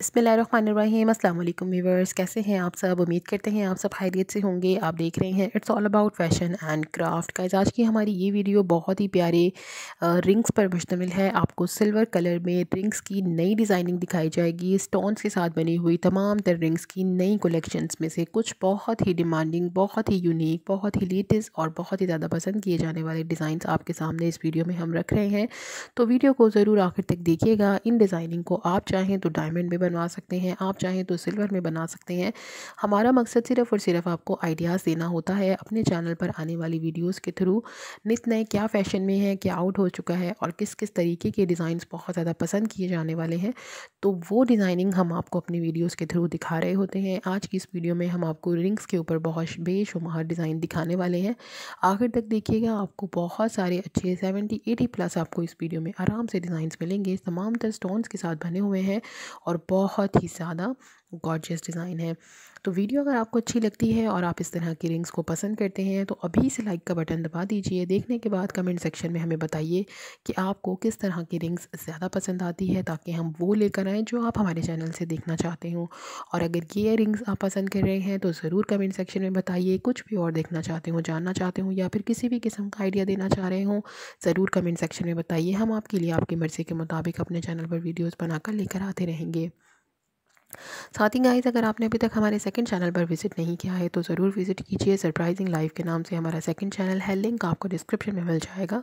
बसमीम अल्लाम वीवर्स कैसे हैं आप सब उम्मीद करते हैं आप सब खैरियत से होंगे आप देख रहे हैं it's all about fashion and craft का आज की हमारी ये वीडियो बहुत ही प्यारे रिंग्स पर मुश्तमिल है आपको सिल्वर कलर में रिंग्स की नई डिज़ाइनिंग दिखाई जाएगी स्टोन्स के साथ बनी हुई तमाम तर रिंग्स की नई कलेक्शंस में से कुछ बहुत ही डिमांडिंग बहुत ही यूनिक बहुत ही लेटेस्ट और बहुत ही ज़्यादा पसंद किए जाने वाले डिज़ाइन आपके सामने इस वीडियो में हम रख रहे हैं तो वीडियो को ज़रूर आखिर तक देखिएगा इन डिज़ाइनिंग को आप चाहें तो डायमंड में बनवा सकते हैं आप चाहें तो सिल्वर में बना सकते हैं हमारा मकसद सिर्फ और सिर्फ आपको आइडियाज़ देना होता है अपने चैनल पर आने वाली वीडियोज़ के थ्रू नित नए क्या फ़ैशन में है क्या आउट हो चुका है और किस किस तरीके के डिज़ाइन बहुत ज़्यादा पसंद किए जाने वाले हैं तो वो डिज़ाइनिंग हम आपको अपनी वीडियोज़ के थ्रू दिखा रहे होते हैं आज की इस वीडियो में हम आपको रिंग्स के ऊपर बहुत बेशुमार डिज़ाइन दिखाने वाले हैं आखिर तक देखिएगा आपको बहुत सारे अच्छे सेवेंटी एटी प्लस आपको इस वीडियो में आराम से डिज़ाइन मिलेंगे तमाम तर स्टोन्स के साथ बने हुए हैं और बहुत बहुत ही ज़्यादा गॉर्जियस डिज़ाइन है तो वीडियो अगर आपको अच्छी लगती है और आप इस तरह की रिंग्स को पसंद करते हैं तो अभी से लाइक का बटन दबा दीजिए देखने के बाद कमेंट सेक्शन में हमें बताइए कि आपको किस तरह की रिंग्स ज़्यादा पसंद आती है ताकि हम वो लेकर आएँ जो आप हमारे चैनल से देखना चाहते हो और अगर ये रिंग्स आप पसंद कर रहे हैं तो ज़रूर कमेंट सेक्शन में बताइए कुछ भी और देखना चाहते हो जानना चाहते हो या फिर किसी भी किस्म का आइडिया देना चाह रहे हो ज़रूर कमेंट सेक्शन में बताइए हम आपके लिए आपकी मर्ज़ी के मुताबिक अपने चैनल पर वीडियोज़ बनाकर लेकर आते रहेंगे साथ ही गाइस अगर आपने अभी तक हमारे सेकंड चैनल पर विजिट नहीं किया है तो ज़रूर विजिट कीजिए सरप्राइजिंग लाइफ के नाम से हमारा सेकंड चैनल है लिंक आपको डिस्क्रिप्शन में मिल जाएगा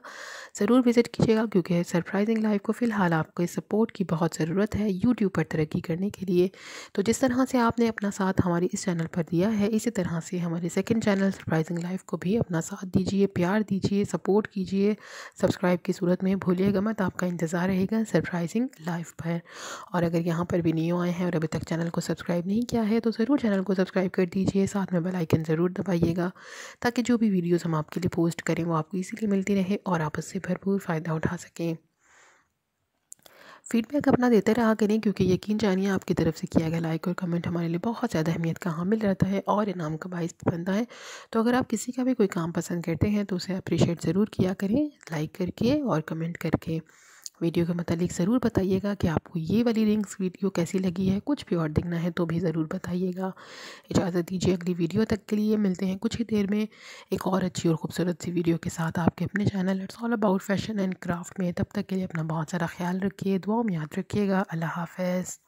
ज़रूर विजिट कीजिएगा क्योंकि सरप्राइजिंग लाइफ को फ़िलहाल आपको सपोर्ट की बहुत ज़रूरत है यूट्यूब पर तरक्की करने के लिए तो जिस तरह से आपने अपना साथ हमारे इस चैनल पर दिया है इसी तरह से हमारे सेकेंड चैनल सरप्राइजिंग लाइफ को भी अपना साथ दीजिए प्यार दीजिए सपोर्ट कीजिए सब्सक्राइब की सूरत में भूलिएगा मत आपका इंतज़ार रहेगा सरप्राइजिंग लाइफ पर और अगर यहाँ पर भी नहीं आए हैं और अभी तक चैनल को सब्सक्राइब नहीं किया है तो ज़रूर चैनल को सब्सक्राइब कर दीजिए साथ में बेल आइकन ज़रूर दबाइएगा ताकि जो भी वीडियोस हम आपके लिए पोस्ट करें वो आपको इसीलिए मिलती रहे और आप उससे भरपूर फ़ायदा उठा सकें फीडबैक अपना देते रहा करें क्योंकि यकीन जानिए आपकी तरफ से किया गया लाइक और कमेंट हमारे लिए बहुत ज़्यादा अहमियत का हामिल रहता है और इनाम का बायस बनता है तो अगर आप किसी का भी कोई काम पसंद करते हैं तो उसे अप्रिशिएट ज़रूर किया करें लाइक करके और कमेंट करके वीडियो के मतलब ज़रूर बताइएगा कि आपको ये वाली रिंग्स वीडियो कैसी लगी है कुछ भी और देखना है तो भी ज़रूर बताइएगा इजाज़त दीजिए अगली वीडियो तक के लिए मिलते हैं कुछ ही देर में एक और अच्छी और खूबसूरत सी वीडियो के साथ आपके अपने channel it's all about fashion and craft में तब तक के लिए अपना बहुत सारा ख्याल रखिए दुआ में याद रखिएगा अल्लाह हाफ